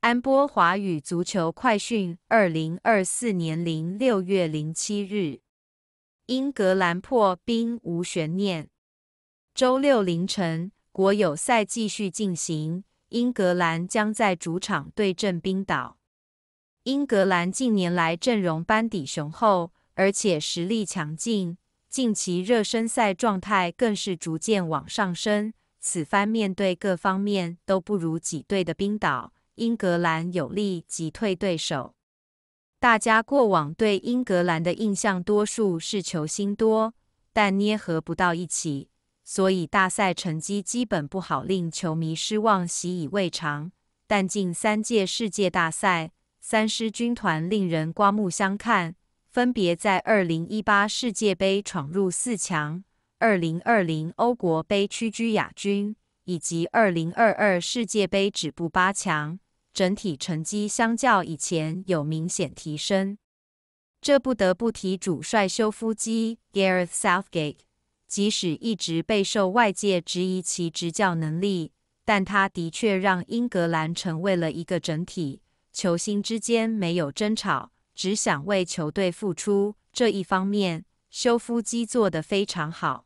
安波华语足球快讯，二零二四年零六月零七日，英格兰破冰无悬念。周六凌晨，国友赛继续进行，英格兰将在主场对阵冰岛。英格兰近年来阵容班底雄厚，而且实力强劲，近期热身赛状态更是逐渐往上升。此番面对各方面都不如己队的冰岛。英格兰有力击退对手。大家过往对英格兰的印象多数是球星多，但捏合不到一起，所以大赛成绩基本不好，令球迷失望，习以为常。但近三届世界大赛，三狮军团令人刮目相看，分别在2018世界杯闯入四强，2020欧国杯屈居亚军，以及2022世界杯止步八强。整体成绩相较以前有明显提升，这不得不提主帅休夫基 （Gareth Southgate）。即使一直备受外界质疑其执教能力，但他的确让英格兰成为了一个整体，球星之间没有争吵，只想为球队付出。这一方面，休夫基做得非常好。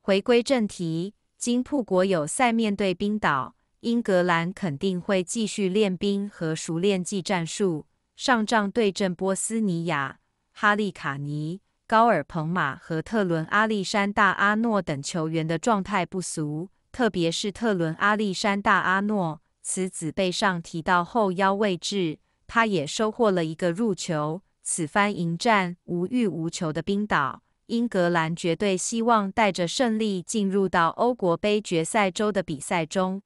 回归正题，金铺国友赛面对冰岛。英格兰肯定会继续练兵和熟练技战术上仗对阵波斯尼亚、哈利卡尼、高尔彭马和特伦阿历山大阿诺等球员的状态不俗，特别是特伦阿历山大阿诺，此子被上提到后腰位置，他也收获了一个入球。此番迎战无欲无求的冰岛，英格兰绝对希望带着胜利进入到欧国杯决赛周的比赛中。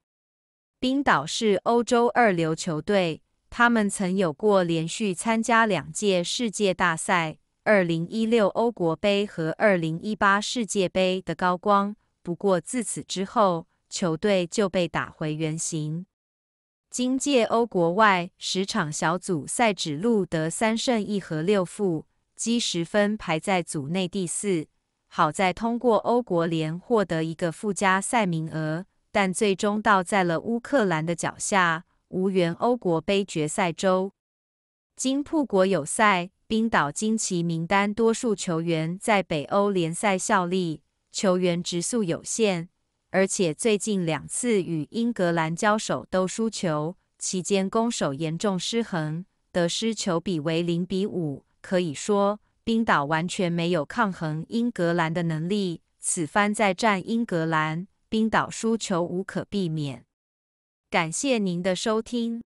冰岛是欧洲二流球队，他们曾有过连续参加两届世界大赛（二零一六欧国杯和二零一八世界杯）的高光。不过自此之后，球队就被打回原形。今届欧国外十场小组赛只录得三胜一和六负，积十分排在组内第四。好在通过欧国联获得一个附加赛名额。但最终倒在了乌克兰的脚下，无缘欧国杯决赛周。金铺国友赛，冰岛惊奇名单多数球员在北欧联赛效力，球员直素有限，而且最近两次与英格兰交手都输球，期间攻守严重失衡，得失球比为零比五，可以说冰岛完全没有抗衡英格兰的能力。此番再战英格兰。冰岛输球无可避免。感谢您的收听。